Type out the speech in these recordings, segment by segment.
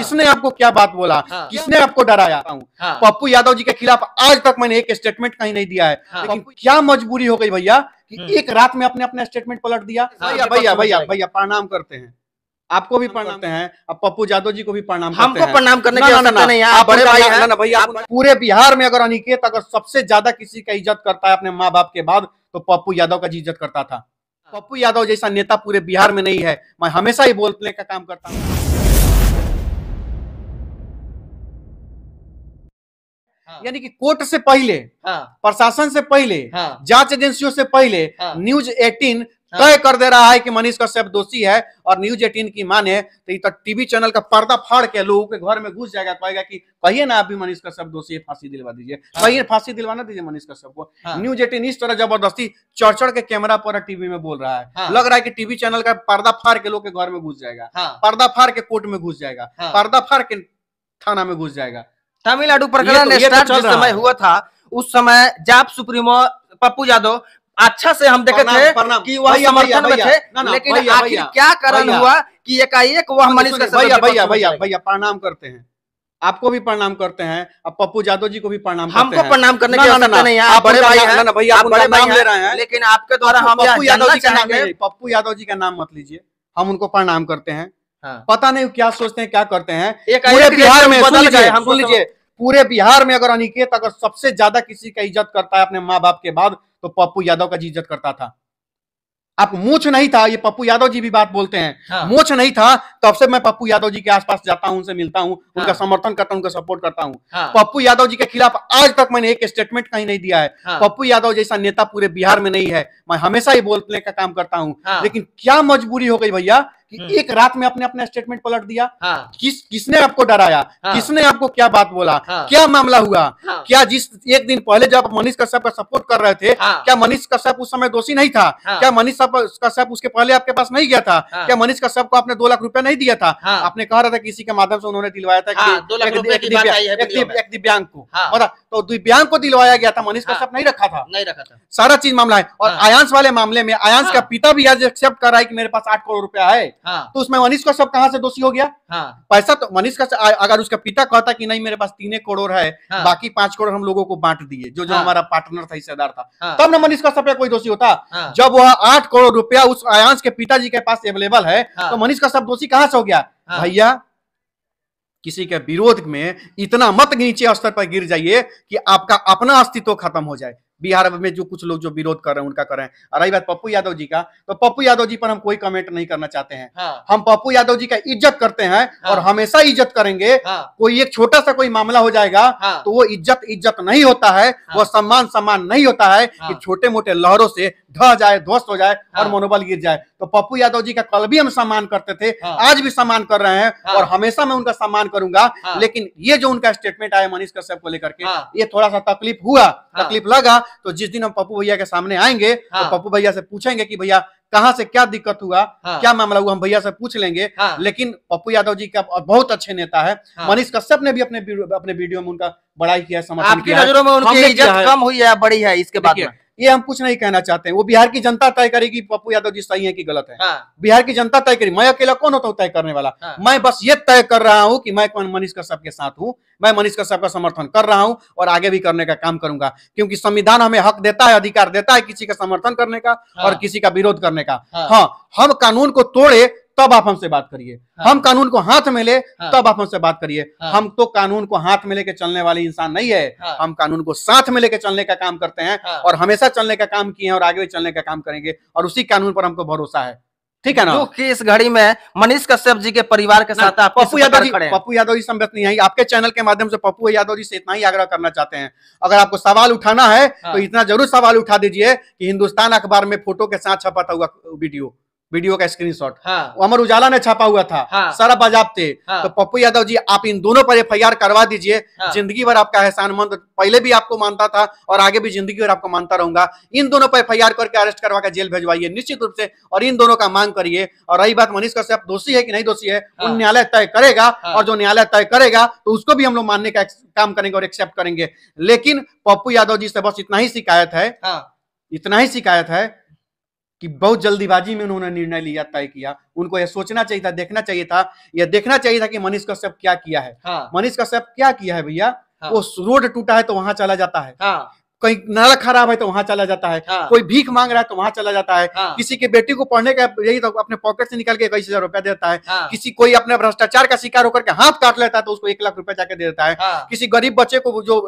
किसने आपको क्या बात बोला हाँ, किसने आपको डराया हाँ, पप्पू यादव जी के खिलाफ आज तक मैंने एक स्टेटमेंट कहीं नहीं दिया है हाँ, लेकिन क्या मजबूरी हो गई भैया कि हम्म। एक रात में अपने अपने स्टेटमेंट पलट दिया हाँ। भैया भैया भैया भैया प्रणाम करते हैं आपको भी प्रणाम हैं अब पप्पू यादव जी को भी प्रणाम हमको प्रणाम करने की आवश्यकता नहीं आप बड़े भाई हैं ना भैया पूरे बिहार में अगर अनिकेत अगर सबसे ज्यादा किसी का इज्जत करता है अपने माँ बाप के बाद तो पप्पू यादव का इज्जत करता था हाँ। पप्पू यादव जैसा नेता पूरे बिहार में नहीं है मैं हमेशा ही बोलने का काम करता हूँ हाँ। यानी कि कोर्ट से पहले हाँ। प्रशासन से पहले हाँ। जांच एजेंसियों से पहले हाँ। न्यूज एटीन हाँ। तय कर दे रहा है कि मनीष कश्यप दोषी है और न्यूज एटीन की माने तो ये तो टीवी चैनल का पर्दा फाड़ के लोगों के घर में घुस जाएगा कहेगा तो कि कहिए ना आप भी मनीष कश्यप दोषी है फांसी दिलवा दीजिए हाँ। कहिए फांसी दिलवाना दीजिए मनीष कश्यप को हाँ। न्यूज एटीन इस तरह जबरदस्ती चढ़ चढ़ के कैमरा पर टीवी में बोल रहा है लग रहा है की टीवी चैनल का पर्दा फाड़ के लोग के घर में घुस जाएगा पर्दा फाड़ के कोर्ट में घुस जाएगा पर्दा फाड़ के थाना में घुस जाएगा तमिलनाडु प्रकरण तो- तो स्टार्ट जिस समय हुआ था उस समय जाप सुप्रीमो पप्पू यादव अच्छा से हम देखे थे कि वह समर्थन में थे लेकिन आखिर क्या कारण हुआ कि एकाएक वह मनीष भैया भैया भैया भैया प्रणाम करते हैं आपको भी प्रणाम करते हैं अब पप्पू यादव जी को भी प्रणाम हमको प्रणाम करने की आवश्यकता नहीं है आप बड़े भाई हैं ना भैया आप बड़े नाम ले रहे हैं लेकिन आपके द्वारा हम पप्पू यादव जी का नाम पप्पू यादव जी का नाम मत लीजिए हम उनको प्रणाम करते हैं हाँ। पता नहीं क्या सोचते हैं क्या करते हैं पूरे बिहार में सुन लीजिए हम लीजिए तो। पूरे बिहार में अगर अनिकेत अगर सबसे ज्यादा किसी का इज्जत करता है अपने माँ बाप के बाद तो पप्पू यादव का जी इज्जत करता था आप मूछ नहीं था ये पप्पू यादव जी भी बात बोलते हैं हाँ। मूछ नहीं था तब से मैं पप्पू यादव जी के आसपास जाता हूं उनसे मिलता हूं हाँ। उनका समर्थन करता हूं उनका सपोर्ट करता हूं हाँ। पप्पू यादव जी के खिलाफ आज तक मैंने एक स्टेटमेंट कहीं नहीं दिया है हाँ। पप्पू यादव जैसा नेता पूरे बिहार में नहीं है मैं हमेशा ही बोलने का काम करता हूँ हाँ। लेकिन क्या मजबूरी हो गई भैया कि हम्म। एक रात में आपने अपना स्टेटमेंट पलट दिया हाँ। किस किसने आपको डराया हाँ। किसने आपको क्या बात बोला हाँ। क्या मामला हुआ हाँ। क्या जिस एक दिन पहले जब मनीष कश्यप का सपोर्ट कर रहे थे हाँ। क्या मनीष कश्यप उस समय दोषी नहीं था हाँ। क्या मनीष कश्यप उसके पहले आपके पास नहीं गया था हाँ। क्या मनीष कश्यप को आपने दो लाख रुपया नहीं दिया था हाँ। आपने कह रहा था किसी के माध्यम से उन्होंने दिलवाया था हाँ, दिव्यांग को हाँ। तो दिव्यांग को दिलवाया गया था मनीष कश्यप नहीं रखा था नहीं रखा था सारा चीज मामला है और आयांश वाले मामले में आयांश का पिता भी आज एक्सेप्ट कर रहा है कि मेरे पास आठ करोड़ रुपया है हाँ। तो उसमें मनीष कश्यप कहाँ से दोषी हो गया हाँ। पैसा तो मनीष कश्यप अगर उसका पिता कहता कि नहीं मेरे पास तीन करोड़ है हाँ। बाकी पांच करोड़ हम लोगों को बांट दिए जो जो हाँ। हमारा पार्टनर था हिस्सेदार था हाँ। तब ना मनीष कश्यप का कोई दोषी होता हाँ। जब वह आठ करोड़ रुपया उस आयांश के पिताजी के पास अवेलेबल है हाँ। तो मनीष कश्यप दोषी कहाँ से हो गया भैया किसी के विरोध में इतना मत नीचे स्तर पर गिर जाइए कि आपका अपना अस्तित्व खत्म हो जाए बिहार में जो कुछ लोग जो विरोध कर रहे हैं उनका कर रहे हैं और रही बात पप्पू यादव जी का तो पप्पू यादव जी पर हम कोई कमेंट नहीं करना चाहते हैं हाँ। हम पप्पू यादव जी का इज्जत करते हैं हाँ। और हमेशा इज्जत करेंगे हाँ। कोई एक छोटा सा कोई मामला हो जाएगा हाँ। तो वो इज्जत इज्जत नहीं होता है हाँ। वो सम्मान सम्मान नहीं होता है कि हाँ। छोटे मोटे लहरों से ढह जाए ध्वस्त हो जाए और हाँ। मनोबल गिर जाए तो पप्पू यादव जी का कल भी हम सम्मान करते थे हाँ। आज भी सम्मान कर रहे हैं और हमेशा मैं उनका सम्मान करूंगा लेकिन ये जो उनका स्टेटमेंट आया मनीष कश्यप को लेकर के ये थोड़ा सा तकलीफ हुआ तकलीफ लगा तो जिस दिन हम पप्पू भैया के सामने आएंगे तो हाँ। तो पप्पू भैया से पूछेंगे कि भैया कहाँ से क्या दिक्कत हुआ हाँ। क्या मामला हुआ हम भैया से पूछ लेंगे हाँ। लेकिन पप्पू यादव जी का बहुत अच्छे नेता है हाँ। मनीष कश्यप ने भी अपने अपने वीडियो में उनका बड़ाई किया समर्थन किया नजरों में उनकी इज्जत कम हुई है बड़ी है इसके बाद ये हम कुछ नहीं कहना चाहते हैं वो बिहार की जनता तय करेगी पप्पू यादव जी सही है कि गलत है हाँ। बिहार की जनता तय करेगी मैं अकेला कौन होता हूँ तय करने वाला हाँ। मैं बस ये तय कर रहा हूँ कि मैं कौन मनीष कश्यप के साथ हूँ मैं मनीष कश्यप का समर्थन कर रहा हूँ और आगे भी करने का काम करूंगा क्योंकि संविधान हमें हक देता है अधिकार देता है किसी का समर्थन करने का हाँ। और किसी का विरोध करने का हाँ, हाँ हम कानून को तोड़े तब आप हमसे बात करिए हाँ। हम कानून को हाथ में ले हाँ। तब आप हमसे बात करिए हाँ। हम तो कानून को हाथ में लेके चलने वाले इंसान नहीं है हाँ। हम कानून को साथ में लेके चलने का काम करते हैं हाँ। और हमेशा चलने का काम किए हैं और आगे भी चलने का काम करेंगे और उसी कानून पर हमको भरोसा है ठीक है ना जो कि इस घड़ी में मनीष कश्यप जी के परिवार के साथ पप्पू यादव जी पप्पू यादव जी समझ नहीं आई आपके चैनल के माध्यम से पप्पू यादव जी से इतना ही आग्रह करना चाहते हैं अगर आपको सवाल उठाना है तो हाँ। इतना जरूर सवाल उठा दीजिए कि हिंदुस्तान अखबार में फोटो के साथ छपा था हुआ वीडियो वीडियो का शॉट हाँ। अमर उजाला ने छापा हुआ था हाँ। सारा बाजाब थे हाँ। तो पप्पू यादव जी आप इन दोनों पर एफ करवा दीजिए हाँ। जिंदगी भर आपका एहसान मंद पहले भी आपको मानता था और आगे भी जिंदगी भर आपको मानता रहूंगा इन दोनों पर एफ करके अरेस्ट करवा के जेल भेजवाइए निश्चित रूप से और इन दोनों का मांग करिए और रही बात मनीष कश्यप दोषी है कि नहीं दोषी है वो हाँ। न्यायालय तय करेगा हाँ। और जो न्यायालय तय करेगा तो उसको भी हम लोग मानने का काम करेंगे और एक्सेप्ट करेंगे लेकिन पप्पू यादव जी से बस इतना ही शिकायत है हाँ। इतना ही शिकायत है कि बहुत जल्दीबाजी में उन्होंने निर्णय लिया तय किया उनको यह सोचना चाहिए था देखना चाहिए था यह देखना चाहिए था कि मनीष कश्यप क्या किया है हाँ। मनीष कश्यप क्या किया है भैया हाँ। वो रोड टूटा है तो वहां चला जाता है हाँ। कहीं नाला खराब है तो वहां चला जाता है हाँ। कोई भीख मांग रहा है तो वहां चला जाता है हाँ। किसी के बेटी को पढ़ने का यही तो अपने पॉकेट से निकल के कई हजार रुपया देता है हाँ। किसी कोई अपने भ्रष्टाचार का शिकार होकर के हाथ काट लेता है तो उसको एक लाख रुपया जाके दे देता है हाँ। किसी गरीब बच्चे को जो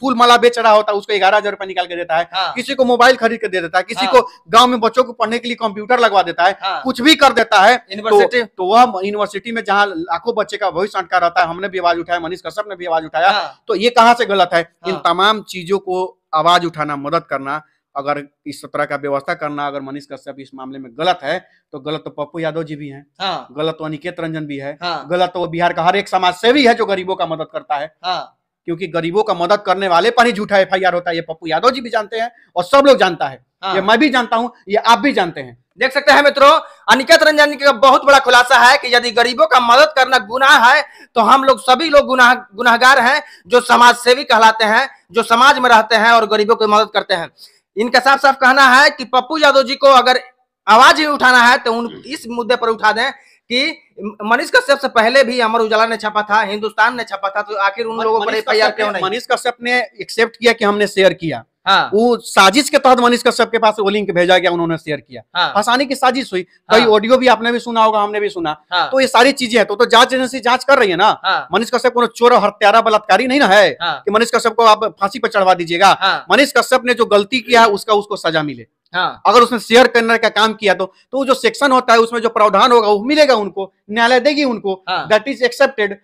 फूल माला बेच रहा होता है उसको ग्यारह हजार रुपया निकाल के देता है हाँ। किसी को मोबाइल खरीद के दे देता है किसी हाँ। को गाँव में बच्चों को पढ़ने के लिए कंप्यूटर लगवा देता है हाँ। कुछ भी कर देता है तो, तो वह यूनिवर्सिटी में जहाँ लाखों बच्चे का भविष्य अटका रहता है हमने भी आवाज उठाया मनीष कश्यप ने भी आवाज उठाया तो ये कहाँ से गलत है इन तमाम चीजों को आवाज उठाना मदद करना अगर इस तरह का व्यवस्था करना अगर मनीष कश्यप इस मामले में गलत है तो गलत तो पप्पू यादव जी भी हैं हाँ। गलत तो अनिकेत रंजन भी है हाँ। गलत तो बिहार का हर एक समाज सेवी है जो गरीबों का मदद करता है हाँ। क्योंकि गरीबों का मदद करने वाले पर ही झूठा एफ होता है ये पप्पू यादव जी भी जानते हैं और सब लोग जानता है हाँ। ये मैं भी जानता हूँ ये आप भी जानते हैं देख सकते हैं मित्रों अनिकेत रंजन का बहुत बड़ा खुलासा है कि यदि गरीबों का मदद करना गुनाह है तो हम लोग सभी लोग गुनाह गुनाहगार हैं जो समाज सेवी कहलाते हैं जो समाज में रहते हैं और गरीबों की मदद करते हैं इनका साफ साफ कहना है कि पप्पू यादव जी को अगर आवाज ही उठाना है तो उन इस मुद्दे पर उठा दें कि मनीष कश्यप से पहले भी अमर उजाला ने छापा था हिंदुस्तान ने छापा था तो आखिर उन लोगों पर एफआईआर क्यों नहीं मनीष कश्यप ने एक्सेप्ट किया कि हमने शेयर किया हाँ। वो साजिश के तहत मनीष कश्यप के पास वो लिंक भेजा गया उन्होंने शेयर किया हाँ। की साजिश हुई कई ऑडियो हाँ। भी आपने भी सुना होगा हमने भी सुना हाँ। तो ये सारी चीजें हैं तो, तो जांच एजेंसी जांच कर रही है ना हाँ। मनीष कश्यप को तो चोर और हत्यारा बलात्कारी नहीं ना है हाँ। कि मनीष कश्यप को आप फांसी पर चढ़वा दीजिएगा हाँ। मनीष कश्यप ने जो गलती किया है उसका उसको सजा मिले हाँ। अगर उसने शेयर करने का काम किया तो तो जो सेक्शन होता है उसमें जो प्रावधान होगा वो मिलेगा उनको न्यायालय देगी उनको दैट इज एक्सेप्टेड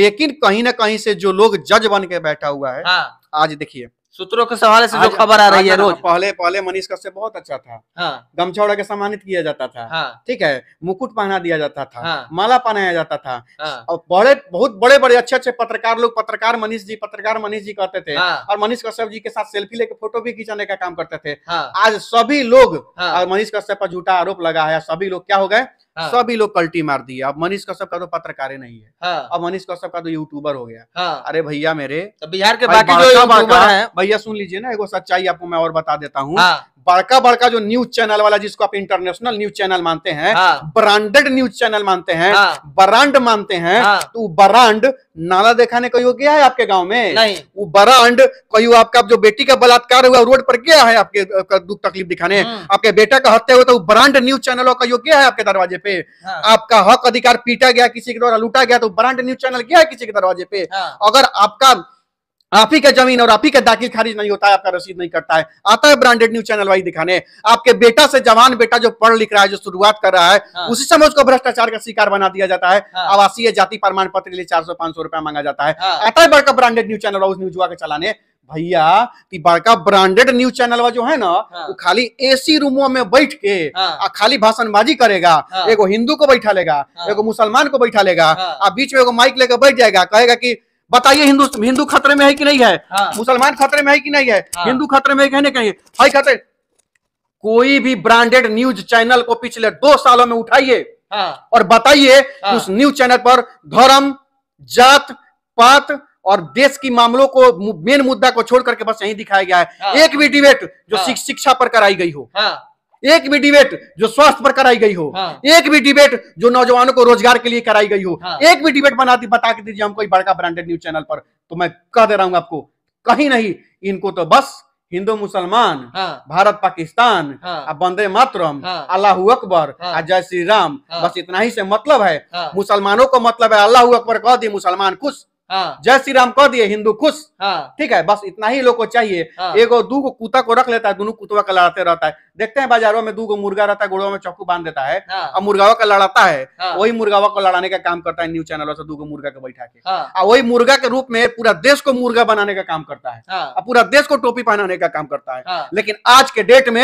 लेकिन कहीं ना कहीं से जो लोग जज बन के बैठा हुआ है हाँ। आज देखिए सूत्रों के सवाल से जो खबर आ रही है रोज पहले पहले मनीष कश्यप बहुत अच्छा था हाँ। गमछा उड़ा के सम्मानित किया जाता था हाँ। ठीक है मुकुट पहना दिया जाता था हाँ। माला पहनाया जाता था हाँ। और बड़े बहुत बड़े बड़े अच्छे अच्छे पत्रकार लोग पत्रकार मनीष जी पत्रकार मनीष जी कहते थे हाँ। और मनीष कश्यप जी के साथ सेल्फी लेके फोटो भी खींचाने का काम करते थे हाँ। आज सभी लोग हाँ। मनीष कश्यप पर झूठा आरोप लगा है सभी लोग क्या हो गए हाँ। सभी लोग कल्टी मार दी अब मनीष कश्यप का तो पत्रकार नहीं है हाँ। अब मनीष कश्यप का तो यूट्यूबर हो गया हाँ। अरे भैया मेरे तो बिहार के बाकी जो यूट्यूबर हैं भैया सुन लीजिए ना एक सच्चाई आपको मैं और बता देता हूँ हाँ। बड़का बड़का जो न्यूज चैनल वाला जिसको आप इंटरनेशनल न्यूज चैनल मानते हैं हाँ। ब्रांडेड न्यूज चैनल मानते हैं हाँ। ब्रांड मानते हैं हाँ। तो ब्रांड नाला देखाने कहीं गया है आपके गाँव में वो ब्रांड कहीं आपका जो बेटी का बलात्कार हुआ रोड पर गया है आपके दुख तकलीफ दिखाने हम्म। आपके बेटा का हत्या हुआ तो ब्रांड न्यूज चैनल कहीं गया है आपके दरवाजे पे हाँ। आपका हक अधिकार पीटा गया किसी के द्वारा लूटा गया तो ब्रांड न्यूज चैनल गया किसी के दरवाजे पे हाँ। अगर आपका आप ही का जमीन और आप ही का दाखिल खारिज नहीं होता है आपका रसीद नहीं करता है आता है ब्रांडेड न्यूज चैनल वाई दिखाने आपके बेटा से जवान बेटा जो पढ़ लिख रहा है जो शुरुआत कर रहा है हाँ। उसी समय उसको भ्रष्टाचार का शिकार बना दिया जाता है हाँ। आवासीय जाति प्रमाण पत्र लिए चार सौ पांच सौ रुपया मांगा जाता है हाँ। आता है बड़का ब्रांडेड न्यूज चैनल उस न्यूज के चलाने भैया कि बड़का ब्रांडेड न्यूज चैनल जो है ना हाँ। वो खाली एसी रूमों में बैठ के हाँ। खाली भाषणबाजी करेगा हाँ। एगो हिंदू को बैठा लेगा हाँ। एगो मुसलमान को बैठा लेगा हाँ। आ बीच में एगो माइक लेकर बैठ जाएगा कहेगा की बताइए हिंदू हिंदू खतरे में है कि नहीं है हाँ। मुसलमान खतरे में है कि नहीं है हाँ। हिंदू खतरे में है कहीं भाई खतरे कोई भी ब्रांडेड न्यूज चैनल को पिछले दो सालों में उठाइए हाँ। और बताइए हाँ। उस न्यूज चैनल पर धर्म जात पात और देश की मामलों को मेन मुद्दा को छोड़ करके बस यही दिखाया गया है हाँ। एक भी डिबेट जो हाँ। शिक्षा पर कराई गई हो हाँ। एक भी डिबेट जो स्वास्थ्य पर कराई गई हो हाँ। एक भी डिबेट जो नौजवानों को रोजगार के लिए कराई गई हो हाँ। एक भी डिबेट बना दी बता के दीजिए हम कोई बड़का ब्रांडेड न्यूज चैनल पर तो मैं कह दे रहा हूँ आपको कहीं नहीं इनको तो बस हिंदू मुसलमान हाँ, भारत पाकिस्तान हाँ, बंदे मातरम हाँ, अकबर हाँ, जय श्री राम हाँ, बस इतना ही से मतलब है हाँ, मुसलमानों को मतलब है अल्लाह अकबर कह दी मुसलमान खुश हाँ। जय श्री राम कह दिए हिंदू खुश हाँ। ठीक है बस इतना ही लोग को चाहिए हाँ। एगो दू गो कुत्ता को रख लेता है दोनों कुतवा का लड़ाते रहता है देखते हैं बाजारों में दू गो मुर्गा रहता है गोड़ों में चौकू बांध देता है हाँ। और मुर्गावा का लड़ाता है वही मुर्गावा को लड़ाने का काम करता है न्यूज चैनल से दू गो मुर्गा के बैठा के और वही मुर्गा के रूप में पूरा देश को मुर्गा बनाने का काम करता है और पूरा देश को टोपी पहनाने का काम करता है लेकिन आज के डेट में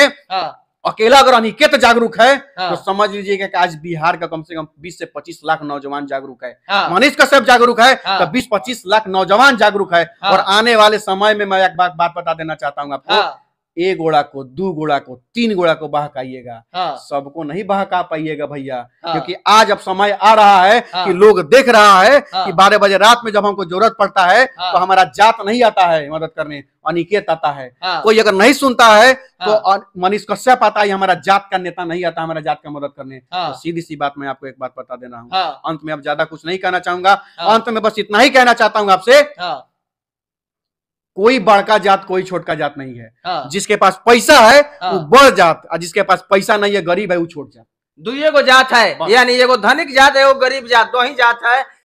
अकेला अगर अनिकेत जागरूक है हाँ। तो समझ लीजिएगा कि आज बिहार का कम से कम 20 से 25 लाख नौजवान जागरूक है हाँ। मनीष कश्यप जागरूक है हाँ। तो 20-25 लाख नौजवान जागरूक है हाँ। और आने वाले समय में मैं एक बात बात बता देना चाहता हूँ आपको हाँ। एक गोड़ा को दो गोड़ा को तीन गोड़ा को बहकाइएगा हाँ। सबको नहीं बहका पाइएगा भैया हाँ। क्योंकि आज अब समय आ रहा है हाँ। कि लोग देख रहा है हाँ। कि बारह बजे रात में जब हमको जरूरत पड़ता है हाँ। तो हमारा जात नहीं आता है मदद करने अनिकेत आता है हाँ। कोई अगर नहीं सुनता है तो हाँ। तो मनीष कश्यप आता है हमारा जात का नेता नहीं आता हमारा जात का मदद करने हाँ। तो सीधी सी बात मैं आपको एक बात बता देना हूँ हाँ। अंत में अब ज्यादा कुछ नहीं कहना चाहूंगा हाँ। अंत में बस इतना ही कहना चाहता हूँ आपसे कोई बड़का जात कोई छोटका जात नहीं है हाँ। जिसके पास पैसा है हाँ। वो बड़ जात और जिसके पास पैसा नहीं है गरीब है वो छोट जात दुए को जात है यानी एगो धनिक जात है वो गरीब जात दो ही जात है